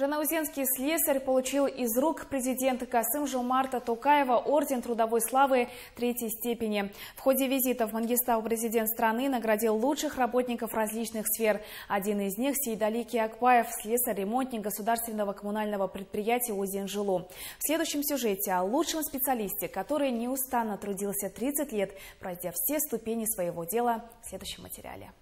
Жанаузенский слесарь получил из рук президента Касым Жумарта Тукаева орден трудовой славы третьей степени. В ходе визита в Мангистау президент страны наградил лучших работников различных сфер. Один из них – Сейдалики Акпаев, слесарь-ремонтник государственного коммунального предприятия «Озенжилу». В следующем сюжете о лучшем специалисте, который неустанно трудился 30 лет, пройдя все ступени своего дела в следующем материале.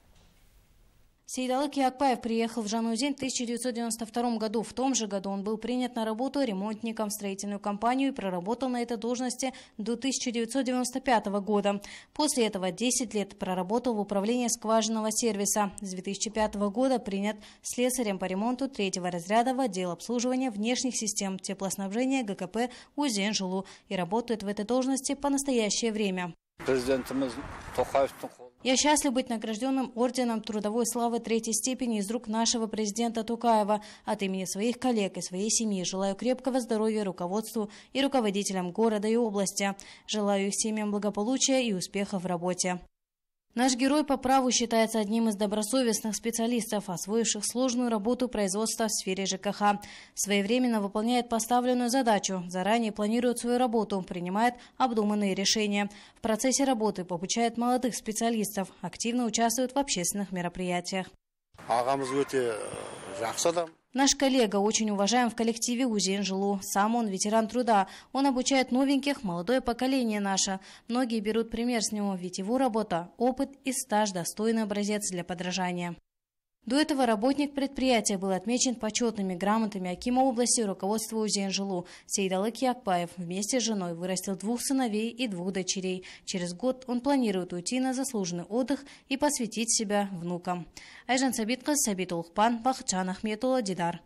Сейдалык Якпаев приехал в Жанузень в 1992 году. В том же году он был принят на работу ремонтником в строительную компанию и проработал на этой должности до 1995 года. После этого 10 лет проработал в управлении скважинного сервиса. С 2005 года принят слесарем по ремонту третьего разряда в отдел обслуживания внешних систем теплоснабжения ГКП узен и работает в этой должности по настоящее время. Я счастлив быть награжденным орденом трудовой славы третьей степени из рук нашего президента Тукаева. От имени своих коллег и своей семьи желаю крепкого здоровья руководству и руководителям города и области. Желаю их семьям благополучия и успеха в работе. Наш герой по праву считается одним из добросовестных специалистов, освоивших сложную работу производства в сфере ЖКХ. Своевременно выполняет поставленную задачу, заранее планирует свою работу, принимает обдуманные решения. В процессе работы попучает молодых специалистов, активно участвует в общественных мероприятиях. Наш коллега очень уважаем в коллективе УЗИ Инжилу. Сам он ветеран труда. Он обучает новеньких, молодое поколение наше. Многие берут пример с него, ведь его работа, опыт и стаж достойный образец для подражания. До этого работник предприятия был отмечен почетными грамотами Акима области руководства УЗИ-Анжелу. Сейдалык Якпаев вместе с женой вырастил двух сыновей и двух дочерей. Через год он планирует уйти на заслуженный отдых и посвятить себя внукам. Айжан Сабитка, Сабит Улхпан, Бахчан Ахметула, Дидар.